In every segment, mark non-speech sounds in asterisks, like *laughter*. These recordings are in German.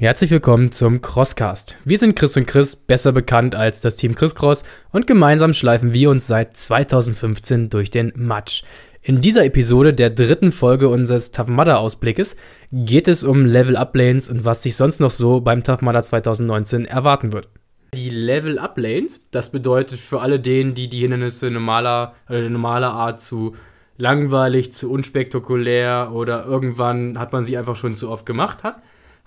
Herzlich willkommen zum Crosscast. Wir sind Chris und Chris, besser bekannt als das Team Chris Cross, und gemeinsam schleifen wir uns seit 2015 durch den Matsch. In dieser Episode der dritten Folge unseres Tough Mudder Ausblickes geht es um Level Up Lanes und was sich sonst noch so beim Tough Mudder 2019 erwarten wird. Die Level Up Lanes, das bedeutet für alle denen, die die Hindernisse normaler, oder äh, normaler Art zu langweilig, zu unspektakulär oder irgendwann hat man sie einfach schon zu oft gemacht hat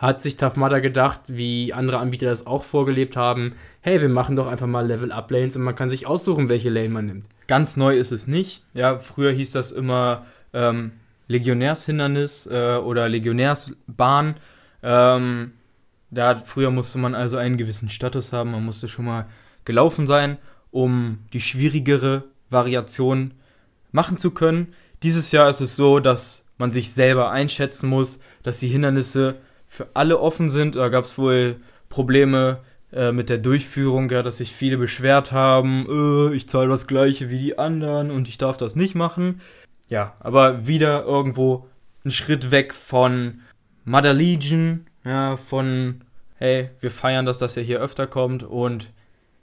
hat sich Tafmada gedacht, wie andere Anbieter das auch vorgelebt haben, hey, wir machen doch einfach mal Level-Up-Lanes und man kann sich aussuchen, welche Lane man nimmt. Ganz neu ist es nicht. Ja, früher hieß das immer ähm, Legionärshindernis äh, oder Legionärsbahn. Ähm, da früher musste man also einen gewissen Status haben, man musste schon mal gelaufen sein, um die schwierigere Variation machen zu können. Dieses Jahr ist es so, dass man sich selber einschätzen muss, dass die Hindernisse für alle offen sind. Da gab es wohl Probleme äh, mit der Durchführung, ja, dass sich viele beschwert haben, äh, ich zahle das gleiche wie die anderen und ich darf das nicht machen. Ja, aber wieder irgendwo ein Schritt weg von Mother Legion, ja, von hey, wir feiern, dass das ja hier öfter kommt und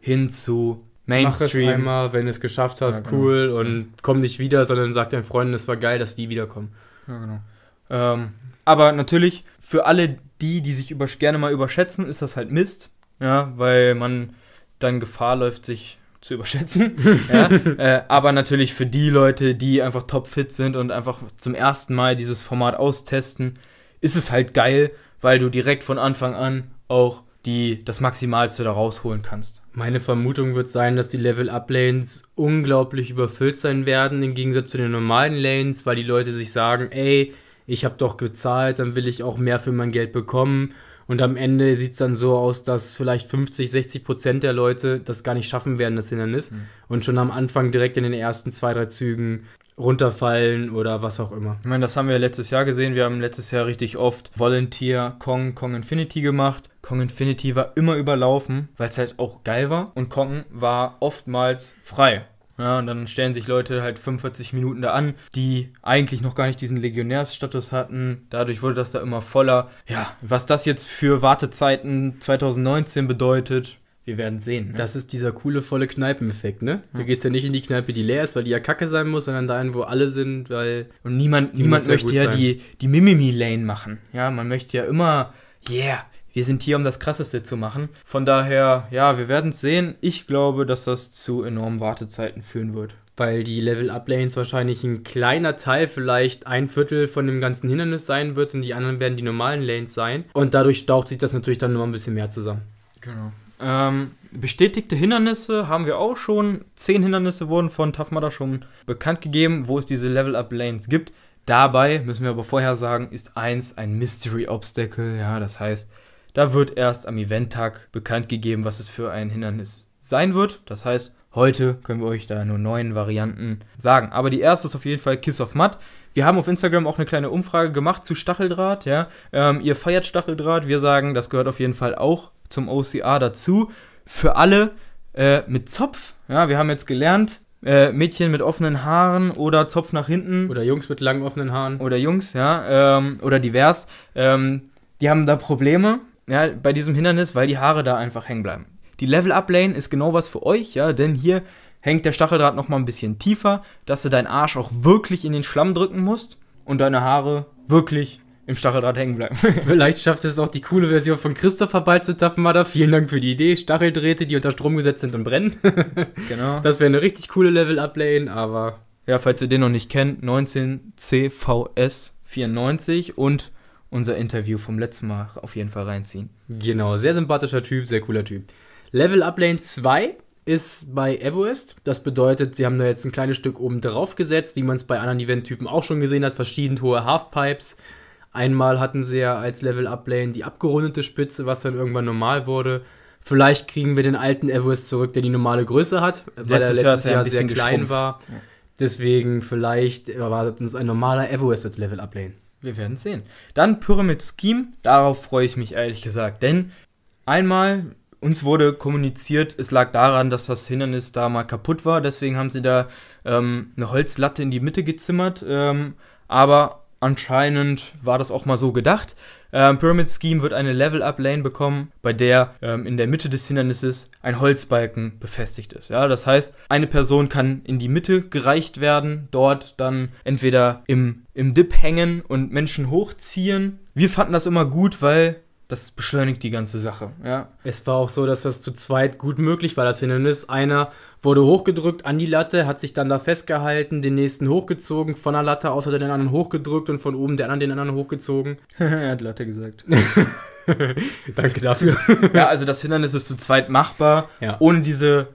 hin zu Mainstream. Mach es einmal, wenn du es geschafft hast, ja, genau. und komm nicht wieder, sondern sag deinen Freunden, es war geil, dass die wiederkommen. Ja, genau. Ähm, aber natürlich, für alle die, die sich über, gerne mal überschätzen, ist das halt Mist. Ja, weil man dann Gefahr läuft, sich zu überschätzen. *laughs* ja, äh, aber natürlich für die Leute, die einfach topfit sind und einfach zum ersten Mal dieses Format austesten, ist es halt geil, weil du direkt von Anfang an auch die, das Maximalste da rausholen kannst. Meine Vermutung wird sein, dass die Level-Up-Lanes unglaublich überfüllt sein werden, im Gegensatz zu den normalen Lanes, weil die Leute sich sagen, ey, ich habe doch gezahlt, dann will ich auch mehr für mein Geld bekommen. Und am Ende sieht es dann so aus, dass vielleicht 50, 60 Prozent der Leute das gar nicht schaffen werden, das Hindernis. Mhm. Und schon am Anfang direkt in den ersten zwei, drei Zügen runterfallen oder was auch immer. Ich meine, das haben wir letztes Jahr gesehen. Wir haben letztes Jahr richtig oft Volunteer Kong, Kong Infinity gemacht. Kong Infinity war immer überlaufen, weil es halt auch geil war. Und Kong war oftmals frei. Ja, und dann stellen sich Leute halt 45 Minuten da an, die eigentlich noch gar nicht diesen Legionärsstatus hatten. Dadurch wurde das da immer voller. Ja, was das jetzt für Wartezeiten 2019 bedeutet, wir werden sehen. Ne? Das ist dieser coole volle Kneipeneffekt, ne? Du ja. gehst ja nicht in die Kneipe, die leer ist, weil die ja kacke sein muss, sondern dahin, wo alle sind, weil. Und niemand, niemand möchte ja die, die Mimimi-Lane machen. Ja, man möchte ja immer, yeah, wir sind hier, um das Krasseste zu machen. Von daher, ja, wir werden es sehen. Ich glaube, dass das zu enormen Wartezeiten führen wird. Weil die Level-Up-Lanes wahrscheinlich ein kleiner Teil, vielleicht ein Viertel von dem ganzen Hindernis sein wird und die anderen werden die normalen Lanes sein. Und dadurch staucht sich das natürlich dann nur ein bisschen mehr zusammen. Genau. Ähm, bestätigte Hindernisse haben wir auch schon. Zehn Hindernisse wurden von Tough Mudder schon bekannt gegeben, wo es diese Level-Up-Lanes gibt. Dabei müssen wir aber vorher sagen, ist eins ein Mystery Obstacle. Ja, das heißt, da wird erst am Eventtag bekannt gegeben, was es für ein Hindernis sein wird. Das heißt, heute können wir euch da nur neun Varianten sagen. Aber die erste ist auf jeden Fall Kiss of Mud. Wir haben auf Instagram auch eine kleine Umfrage gemacht zu Stacheldraht. Ja? Ähm, ihr feiert Stacheldraht. Wir sagen, das gehört auf jeden Fall auch zum OCA dazu. Für alle äh, mit Zopf. Ja, wir haben jetzt gelernt, äh, Mädchen mit offenen Haaren oder Zopf nach hinten. Oder Jungs mit langen offenen Haaren. Oder Jungs, ja. Ähm, oder divers. Ähm, die haben da Probleme ja, bei diesem Hindernis, weil die Haare da einfach hängen bleiben. Die Level-Up-Lane ist genau was für euch, ja, denn hier hängt der Stacheldraht nochmal ein bisschen tiefer, dass du deinen Arsch auch wirklich in den Schlamm drücken musst und deine Haare wirklich im Stacheldraht hängen bleiben. *laughs* Vielleicht schafft es auch die coole Version von Christopher herbeizutaffen, Mada. Vielen Dank für die Idee. Stacheldrähte, die unter Strom gesetzt sind und brennen. *laughs* genau. Das wäre eine richtig coole Level-Up-Lane, aber. Ja, falls ihr den noch nicht kennt, 19CVS94 und unser Interview vom letzten Mal auf jeden Fall reinziehen. Genau, sehr sympathischer Typ, sehr cooler Typ. Level Up Lane 2 ist bei Everest. Das bedeutet, sie haben da jetzt ein kleines Stück oben drauf gesetzt, wie man es bei anderen Event-Typen auch schon gesehen hat, verschieden hohe Halfpipes. Einmal hatten sie ja als Level Up Lane die abgerundete Spitze, was dann irgendwann normal wurde. Vielleicht kriegen wir den alten Everest zurück, der die normale Größe hat, weil letztes er letztes Jahr, Jahr sehr klein war. Deswegen vielleicht erwartet uns ein normaler Everest als Level Up Lane. Wir werden sehen. Dann Pyramid Scheme. Darauf freue ich mich ehrlich gesagt. Denn einmal, uns wurde kommuniziert, es lag daran, dass das Hindernis da mal kaputt war. Deswegen haben sie da ähm, eine Holzlatte in die Mitte gezimmert. Ähm, aber Anscheinend war das auch mal so gedacht. Ähm, Pyramid Scheme wird eine Level-Up-Lane bekommen, bei der ähm, in der Mitte des Hindernisses ein Holzbalken befestigt ist. Ja, das heißt, eine Person kann in die Mitte gereicht werden, dort dann entweder im, im Dip hängen und Menschen hochziehen. Wir fanden das immer gut, weil das beschleunigt die ganze Sache. Ja. Es war auch so, dass das zu zweit gut möglich war, das Hindernis. Einer wurde hochgedrückt an die Latte, hat sich dann da festgehalten, den nächsten hochgezogen, von der Latte außer den anderen hochgedrückt und von oben der anderen den anderen hochgezogen. *laughs* er hat Latte gesagt. *laughs* Danke dafür. *laughs* ja, also das Hindernis ist zu zweit machbar. Ja. Ohne diese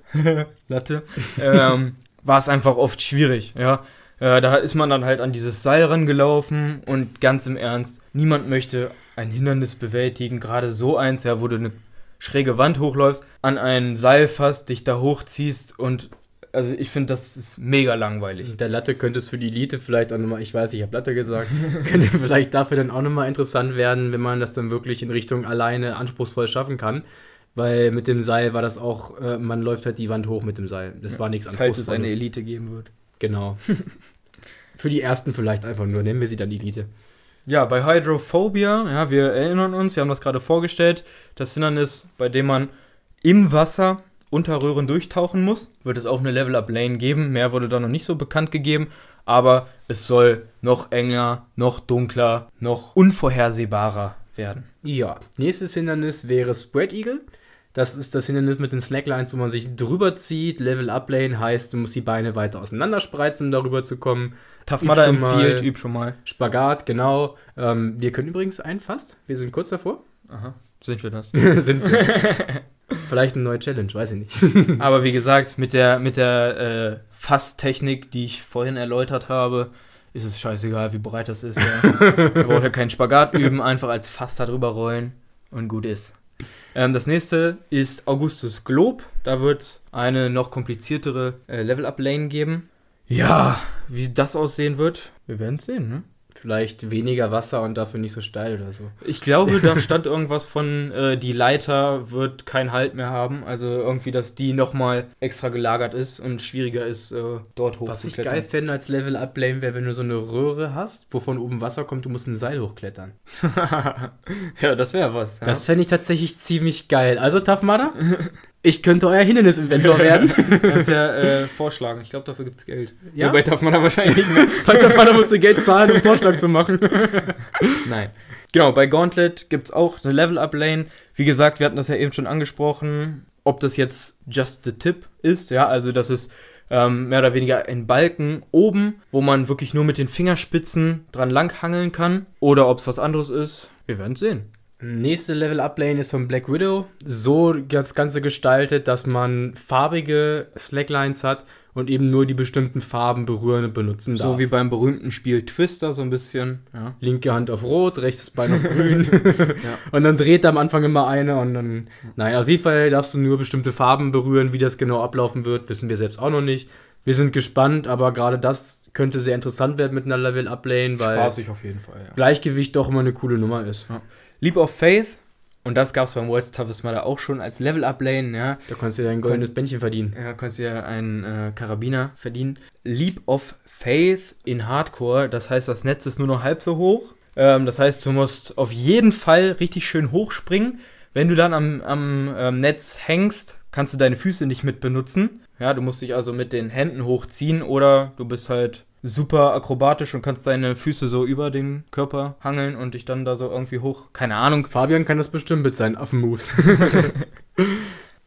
Latte ähm, war es einfach oft schwierig, ja. Äh, da ist man dann halt an dieses Seil rangelaufen und ganz im Ernst, niemand möchte ein Hindernis bewältigen, gerade so eins, ja, wo du eine schräge Wand hochläufst, an ein Seil fasst, dich da hochziehst und also ich finde, das ist mega langweilig. der Latte könnte es für die Elite vielleicht auch nochmal, ich weiß, ich habe Latte gesagt, *laughs* könnte vielleicht dafür dann auch nochmal interessant werden, wenn man das dann wirklich in Richtung alleine anspruchsvoll schaffen kann. Weil mit dem Seil war das auch, äh, man läuft halt die Wand hoch mit dem Seil. Das war nichts Falls Anspruchsvolles. Falls es eine Elite geben wird. Genau. *laughs* für die ersten vielleicht einfach nur, nehmen wir sie dann Elite. Ja, bei Hydrophobia, ja, wir erinnern uns, wir haben das gerade vorgestellt, das Hindernis, bei dem man im Wasser unter Röhren durchtauchen muss, wird es auch eine Level-Up-Lane geben. Mehr wurde da noch nicht so bekannt gegeben, aber es soll noch enger, noch dunkler, noch unvorhersehbarer werden. Ja, nächstes Hindernis wäre Spread Eagle. Das ist das Hindernis mit den Slacklines, wo man sich drüber zieht. Level-Up-Lane heißt, du musst die Beine weiter auseinanderspreizen, um darüber zu kommen. Tough Mudder empfiehlt, üb schon mal. Spagat, genau. Ähm, wir können übrigens einen fast. Wir sind kurz davor. Aha, sind wir das? *laughs* sind wir. *laughs* Vielleicht eine neue Challenge, weiß ich nicht. *laughs* Aber wie gesagt, mit der, mit der äh, Fasstechnik, die ich vorhin erläutert habe, ist es scheißegal, wie breit das ist. Ja. Man braucht ja keinen Spagat üben, einfach als Fass darüber rollen und gut ist. Ähm, das nächste ist Augustus Glob. Da wird es eine noch kompliziertere äh, Level-Up-Lane geben. Ja, wie das aussehen wird, wir werden es sehen, ne? Vielleicht weniger Wasser und dafür nicht so steil oder so. Ich glaube, da *laughs* stand irgendwas von, äh, die Leiter wird keinen Halt mehr haben. Also irgendwie, dass die nochmal extra gelagert ist und schwieriger ist, äh, dort hochzuklettern. Was ich geil fände als Level-Up-Blame wäre, wenn du so eine Röhre hast, wo von oben Wasser kommt, du musst ein Seil hochklettern. *laughs* ja, das wäre was. Ja. Das fände ich tatsächlich ziemlich geil. Also, Tough *laughs* Mudder, ich könnte euer Hindernis-Inventor werden. Kannst *laughs* ja äh, *laughs* vorschlagen. Ich glaube, dafür gibt es Geld. Ja? Dabei darf man da wahrscheinlich nicht mehr. Falls darf man da musst du Geld zahlen, um Vorschlag zu machen. *laughs* Nein. Genau, bei Gauntlet gibt es auch eine Level-Up-Lane. Wie gesagt, wir hatten das ja eben schon angesprochen, ob das jetzt just the tip ist, ja, also das ist ähm, mehr oder weniger ein Balken oben, wo man wirklich nur mit den Fingerspitzen dran langhangeln kann. Oder ob es was anderes ist. Wir werden es sehen. Nächste Level Up Lane ist von Black Widow. So das Ganze gestaltet, dass man farbige Slacklines hat und eben nur die bestimmten Farben berühren und benutzen darf. So wie beim berühmten Spiel Twister so ein bisschen. Ja. Linke Hand auf Rot, rechtes Bein auf Grün. *laughs* ja. Und dann dreht er am Anfang immer eine und dann. Nein, auf jeden Fall darfst du nur bestimmte Farben berühren. Wie das genau ablaufen wird, wissen wir selbst auch noch nicht. Wir sind gespannt, aber gerade das könnte sehr interessant werden mit einer Level-Up-Lane, weil. Spaßig auf jeden Fall, ja. Gleichgewicht doch immer eine coole Nummer ist. Ja. Leap of Faith. Und das gab es beim World's Toughest Mother auch schon als Level-Up-Lane, ja. Da konntest du dir ein goldenes Bändchen verdienen. Ja, konntest du dir einen äh, Karabiner verdienen. Leap of Faith in Hardcore, das heißt, das Netz ist nur noch halb so hoch. Ähm, das heißt, du musst auf jeden Fall richtig schön hochspringen. Wenn du dann am, am ähm, Netz hängst, kannst du deine Füße nicht mit benutzen. Ja, du musst dich also mit den Händen hochziehen oder du bist halt super akrobatisch und kannst deine Füße so über den Körper hangeln und dich dann da so irgendwie hoch. Keine Ahnung. Fabian kann das bestimmt mit seinen Affenmoves. *laughs*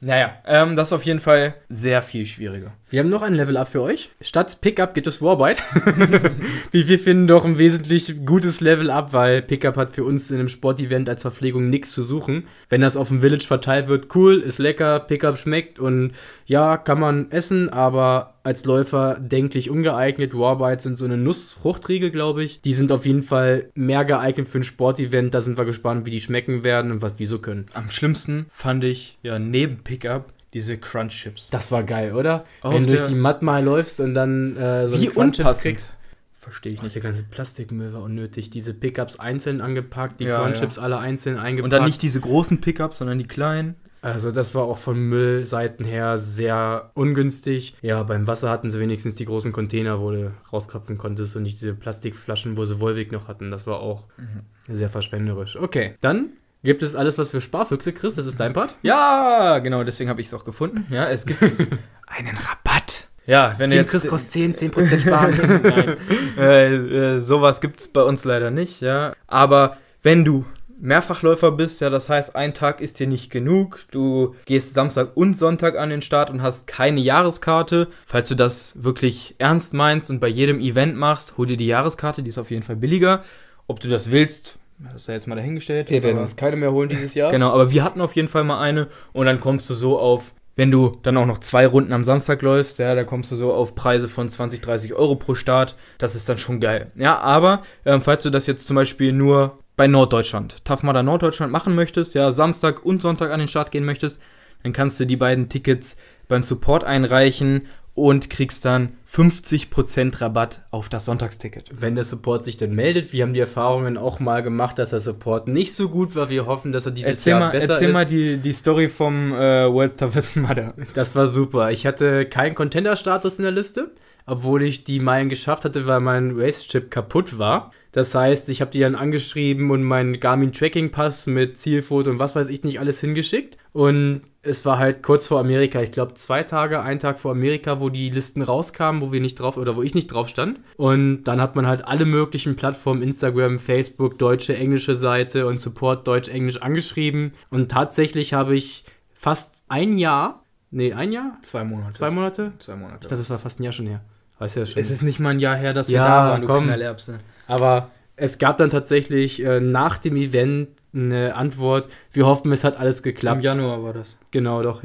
Naja, ähm, das ist auf jeden Fall sehr viel schwieriger. Wir haben noch ein Level-Up für euch. Statt Pickup gibt es Warbite. *laughs* Wie wir finden, doch ein wesentlich gutes Level-Up, weil Pickup hat für uns in einem Sportevent als Verpflegung nichts zu suchen. Wenn das auf dem Village verteilt wird, cool, ist lecker, Pickup schmeckt und ja, kann man essen, aber als Läufer denklich ungeeignet. Raw sind so eine Nussfruchtriegel, glaube ich. Die sind auf jeden Fall mehr geeignet für ein Sportevent. Da sind wir gespannt, wie die schmecken werden und was die so können. Am schlimmsten fand ich ja neben Pickup diese Crunch Chips. Das war geil, oder? Auf Wenn du durch die Matma läufst und dann äh, so eine Crunch Chips kriegst. Verstehe ich nicht. Der ganze Plastikmüll war unnötig. Diese Pickups einzeln angepackt, die ja, Crunch Chips ja. alle einzeln eingepackt. Und dann nicht diese großen Pickups, sondern die kleinen. Also das war auch von Müllseiten her sehr ungünstig. Ja, beim Wasser hatten sie wenigstens die großen Container, wo du rauskrapfen konntest und nicht diese Plastikflaschen, wo sie Wolwig noch hatten. Das war auch mhm. sehr verschwenderisch. Okay, dann Gibt es alles was für Sparfüchse, Chris? Das ist dein Part? Ja, genau, deswegen habe ich es auch gefunden. Ja, es gibt *laughs* einen Rabatt. Ja, wenn Team jetzt, Chris kostet 10, 10% sparen. *laughs* Nein, äh, äh, sowas gibt es bei uns leider nicht, ja. Aber wenn du Mehrfachläufer bist, ja, das heißt, ein Tag ist dir nicht genug. Du gehst Samstag und Sonntag an den Start und hast keine Jahreskarte. Falls du das wirklich ernst meinst und bei jedem Event machst, hol dir die Jahreskarte, die ist auf jeden Fall billiger. Ob du das willst, das ist ja jetzt mal dahingestellt. Wir werden uns keine mehr holen dieses Jahr. genau, aber wir hatten auf jeden Fall mal eine und dann kommst du so auf wenn du dann auch noch zwei Runden am Samstag läufst, ja, da kommst du so auf Preise von 20, 30 Euro pro Start. Das ist dann schon geil. Ja, aber ähm, falls du das jetzt zum Beispiel nur bei Norddeutschland, Tafmada Norddeutschland machen möchtest, ja, Samstag und Sonntag an den Start gehen möchtest, dann kannst du die beiden Tickets beim Support einreichen und kriegst dann 50% Rabatt auf das Sonntagsticket. Wenn der Support sich dann meldet, wir haben die Erfahrungen auch mal gemacht, dass der Support nicht so gut war. Wir hoffen, dass er dieses erzähl Jahr mal, besser erzähl ist. Erzähl mal die, die Story vom äh, World's Toughest Mother. Das war super. Ich hatte keinen Contender-Status in der Liste obwohl ich die Meilen geschafft hatte, weil mein Race-Chip kaputt war. Das heißt, ich habe die dann angeschrieben und meinen Garmin-Tracking-Pass mit Zielfoto und was weiß ich nicht alles hingeschickt. Und es war halt kurz vor Amerika, ich glaube zwei Tage, einen Tag vor Amerika, wo die Listen rauskamen, wo wir nicht drauf oder wo ich nicht drauf stand. Und dann hat man halt alle möglichen Plattformen, Instagram, Facebook, deutsche, englische Seite und Support Deutsch-Englisch angeschrieben. Und tatsächlich habe ich fast ein Jahr, nee, ein Jahr? Zwei Monate. Zwei Monate? Zwei Monate. Ich dachte, das war fast ein Jahr schon her. Weiß ja schon. Es ist nicht mal ein Jahr her, dass wir da waren, du komm. Knallerbse. Aber es gab dann tatsächlich äh, nach dem Event eine Antwort, wir hoffen, es hat alles geklappt. Im Januar war das. Genau, doch.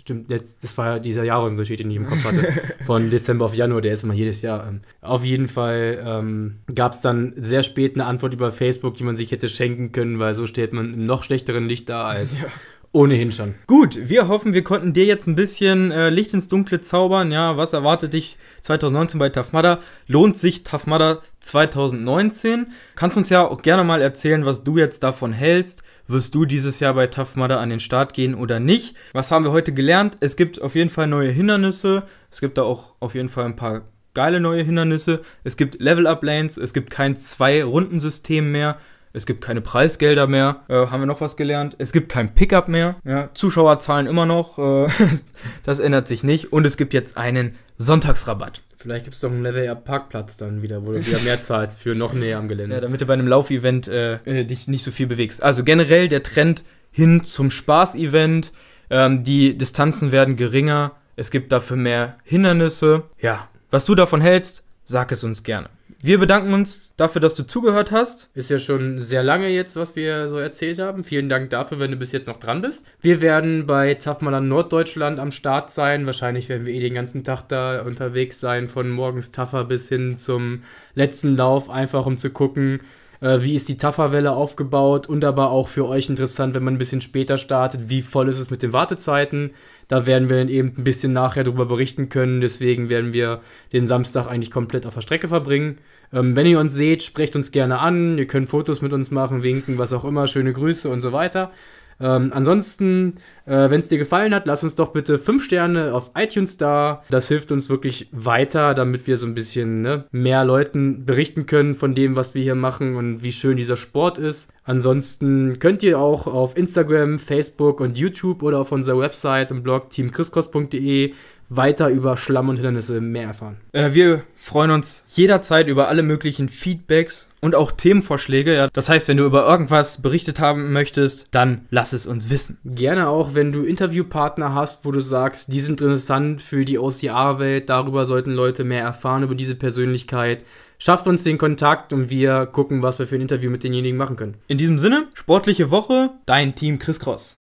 Stimmt, das war dieser Jahresunterschied, den ich im Kopf hatte. *laughs* Von Dezember auf Januar, der ist immer jedes Jahr. Ähm, auf jeden Fall ähm, gab es dann sehr spät eine Antwort über Facebook, die man sich hätte schenken können, weil so steht man im noch schlechteren Licht da als. Ja Ohnehin schon. Gut, wir hoffen, wir konnten dir jetzt ein bisschen äh, Licht ins Dunkle zaubern. Ja, was erwartet dich 2019 bei Tafmada? Lohnt sich Tafmada 2019? Kannst uns ja auch gerne mal erzählen, was du jetzt davon hältst. Wirst du dieses Jahr bei Tafmada an den Start gehen oder nicht? Was haben wir heute gelernt? Es gibt auf jeden Fall neue Hindernisse. Es gibt da auch auf jeden Fall ein paar geile neue Hindernisse. Es gibt Level-Up-Lanes. Es gibt kein Zwei-Runden-System mehr es gibt keine Preisgelder mehr. Äh, haben wir noch was gelernt? Es gibt kein Pickup mehr. Ja, zahlen immer noch. Äh, *laughs* das ändert sich nicht. Und es gibt jetzt einen Sonntagsrabatt. Vielleicht gibt es doch einen Level-Up-Parkplatz dann wieder, wo du wieder mehr zahlst für noch näher am Gelände. Ja, damit du bei einem Laufevent äh, äh, dich nicht so viel bewegst. Also generell der Trend hin zum Spaß-Event. Ähm, die Distanzen werden geringer. Es gibt dafür mehr Hindernisse. Ja, was du davon hältst, sag es uns gerne. Wir bedanken uns dafür, dass du zugehört hast. Ist ja schon sehr lange jetzt, was wir so erzählt haben. Vielen Dank dafür, wenn du bis jetzt noch dran bist. Wir werden bei Tafmalan Norddeutschland am Start sein. Wahrscheinlich werden wir eh den ganzen Tag da unterwegs sein, von morgens Taffer bis hin zum letzten Lauf, einfach um zu gucken, äh, wie ist die Tafferwelle aufgebaut und aber auch für euch interessant, wenn man ein bisschen später startet, wie voll ist es mit den Wartezeiten. Da werden wir dann eben ein bisschen nachher darüber berichten können. Deswegen werden wir den Samstag eigentlich komplett auf der Strecke verbringen. Ähm, wenn ihr uns seht, sprecht uns gerne an. Ihr könnt Fotos mit uns machen, winken, was auch immer. Schöne Grüße und so weiter. Ähm, ansonsten äh, Wenn es dir gefallen hat, lass uns doch bitte 5 Sterne auf iTunes da. Das hilft uns wirklich weiter, damit wir so ein bisschen ne, mehr Leuten berichten können von dem, was wir hier machen und wie schön dieser Sport ist. Ansonsten könnt ihr auch auf Instagram, Facebook und YouTube oder auf unserer Website im Blog teamchriskos.de weiter über Schlamm und Hindernisse mehr erfahren. Äh, wir freuen uns jederzeit über alle möglichen Feedbacks und auch Themenvorschläge. Ja. Das heißt, wenn du über irgendwas berichtet haben möchtest, dann lass es uns wissen. Gerne auch, wenn du Interviewpartner hast, wo du sagst, die sind interessant für die OCR-Welt, darüber sollten Leute mehr erfahren, über diese Persönlichkeit. Schafft uns den Kontakt und wir gucken, was wir für ein Interview mit denjenigen machen können. In diesem Sinne, sportliche Woche, dein Team Chris Cross.